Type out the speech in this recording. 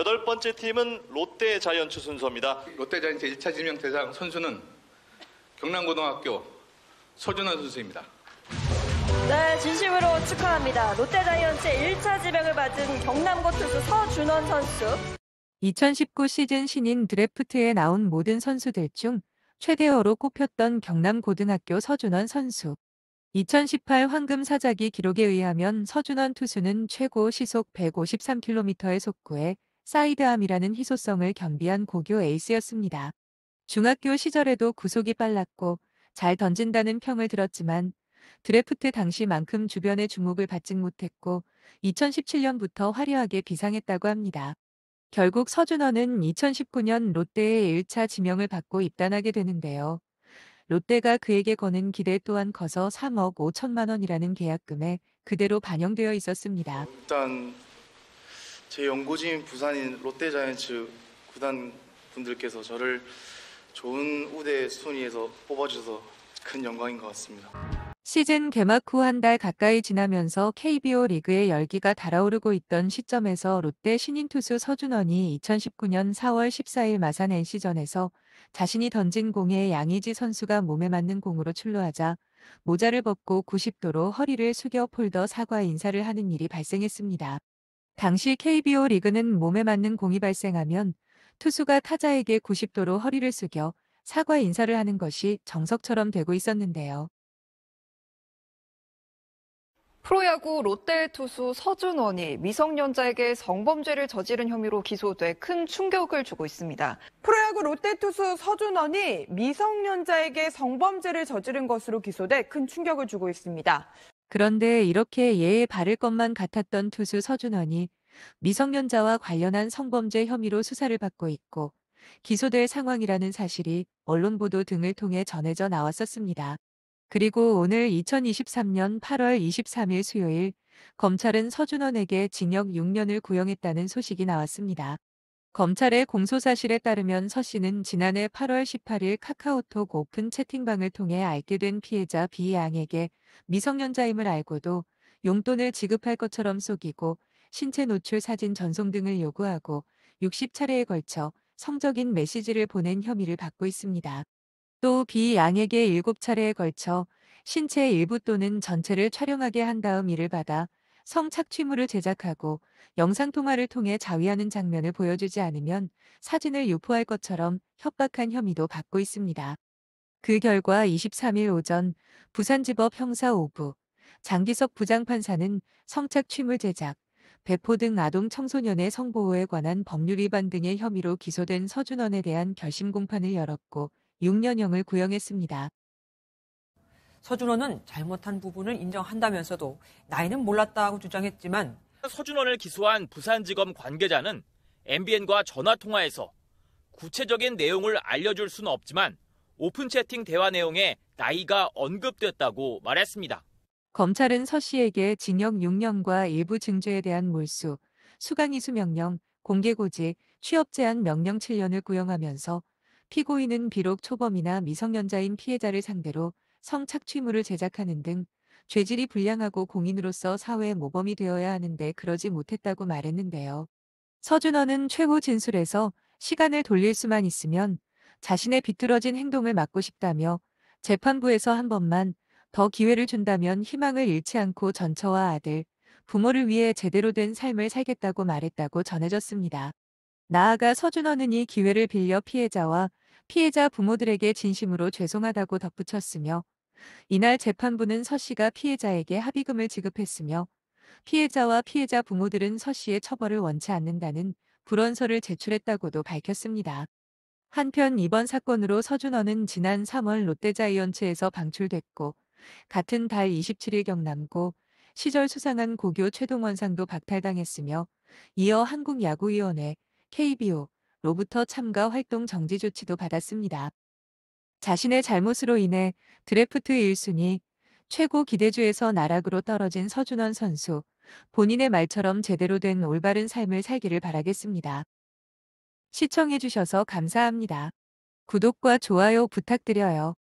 여덟 번째 팀은 롯데 자이언츠 순서입니다. 롯데 자이언츠 1차 지명 대상 선수는 경남고등학교 서준환 선수입니다. 네, 진심으로 축하합니다. 롯데 자이언츠 1차 지명을 받은 경남고 투수 서준원 선수. 2019 시즌 신인 드래프트에 나온 모든 선수들 중 최대어로 꼽혔던 경남고등학교 서준원 선수. 2018 황금사자기 기록에 의하면 서준원 투수는 최고 시속 153km의 속구에 사이드암이라는 희소성을 겸비한 고교 에이스였습니다. 중학교 시절에도 구속이 빨랐고 잘 던진다는 평을 들었지만 드래프트 당시만큼 주변의 주목을 받지 못했고 2017년부터 화려하게 비상했다고 합니다. 결국 서준원은 2019년 롯데의 1차 지명을 받고 입단하게 되는데요. 롯데가 그에게 거는 기대 또한 커서 3억 5천만 원이라는 계약금에 그대로 반영되어 있었습니다. 일단 제 연고지인 부산인 롯데자이언츠 구단 분들께서 저를 좋은 우대 순위에서 뽑아주셔서 큰 영광인 것 같습니다. 시즌 개막 후 한 달 가까이 지나면서 KBO 리그의 열기가 달아오르고 있던 시점에서 롯데 신인 투수 서준원이 2019년 4월 14일 마산 NC전에서 자신이 던진 공에 양의지 선수가 몸에 맞는 공으로 출루하자 모자를 벗고 90도로 허리를 숙여 폴더 사과 인사를 하는 일이 발생했습니다. 당시 KBO 리그는 몸에 맞는 공이 발생하면 투수가 타자에게 90도로 허리를 숙여 사과 인사를 하는 것이 정석처럼 되고 있었는데요. 프로야구 롯데 투수 서준원이 미성년자에게 성범죄를 저지른 혐의로 기소돼 큰 충격을 주고 있습니다. 프로야구 롯데 투수 서준원이 미성년자에게 성범죄를 저지른 것으로 기소돼 큰 충격을 주고 있습니다. 그런데 이렇게 예에 바를 것만 같았던 투수 서준원이 미성년자와 관련한 성범죄 혐의로 수사를 받고 있고 기소될 상황이라는 사실이 언론 보도 등을 통해 전해져 나왔었습니다. 그리고 오늘 2023년 8월 23일 수요일 검찰은 서준원에게 징역 6년을 구형했다는 소식이 나왔습니다. 검찰의 공소 사실에 따르면 서 씨는 지난해 8월 18일 카카오톡 오픈 채팅방을 통해 알게 된 피해자 B 양에게 미성년자임을 알고도 용돈을 지급할 것처럼 속이고 신체 노출 사진 전송 등을 요구하고 60차례에 걸쳐 성적인 메시지를 보낸 혐의를 받고 있습니다. 또 B 양에게 7차례에 걸쳐 신체 일부 또는 전체를 촬영하게 한 다음 이를 받아 성착취물을 제작하고 영상통화를 통해 자위하는 장면을 보여주지 않으면 사진을 유포할 것처럼 협박한 혐의도 받고 있습니다. 그 결과 23일 오전 부산지법 형사 5부 장기석 부장판사는 성착취물 제작, 배포 등 아동 청소년의 성보호에 관한 법률 위반 등의 혐의로 기소된 서준원에 대한 결심 공판을 열었고 6년형을 구형했습니다. 서준원은 잘못한 부분을 인정한다면서도 나이는 몰랐다고 주장했지만 서준원을 기소한 부산지검 관계자는 MBN과 전화통화에서 구체적인 내용을 알려줄 수는 없지만 오픈 채팅 대화 내용에 나이가 언급됐다고 말했습니다. 검찰은 서 씨에게 징역 6년과 일부 증조에 대한 몰수, 수강이수 명령, 공개고지, 취업 제한 명령 7년을 구형하면서 피고인은 비록 초범이나 미성년자인 피해자를 상대로 성착취물을 제작하는 등 죄질이 불량하고 공인으로서 사회의 모범이 되어야 하는데 그러지 못했다고 말했는데요. 서준원은 최후 진술에서 시간을 돌릴 수만 있으면 자신의 비뚤어진 행동을 막고 싶다며 재판부에서 한 번만 더 기회를 준다면 희망을 잃지 않고 전처와 아들, 부모를 위해 제대로 된 삶을 살겠다고 말했다고 전해졌습니다. 나아가 서준원은 이 기회를 빌려 피해자와 피해자 부모들에게 진심으로 죄송하다고 덧붙였으며 이날 재판부는 서 씨가 피해자에게 합의금을 지급했으며 피해자와 피해자 부모들은 서 씨의 처벌을 원치 않는다는 불언서를 제출했다고도 밝혔습니다. 한편 이번 사건으로 서준원은 지난 3월 롯데자이언츠에서 방출됐고 같은 달 27일 경남고 시절 수상한 고교 최동원상도 박탈당했으며 이어 한국야구위원회, KBO 로부터 참가 활동 정지 조치도 받았습니다. 자신의 잘못으로 인해 드래프트 1순위 최고 기대주에서 나락으로 떨어진 서준원 선수. 본인의 말처럼 제대로 된 올바른 삶을 살기를 바라겠습니다. 시청해주셔서 감사합니다. 구독과 좋아요 부탁드려요.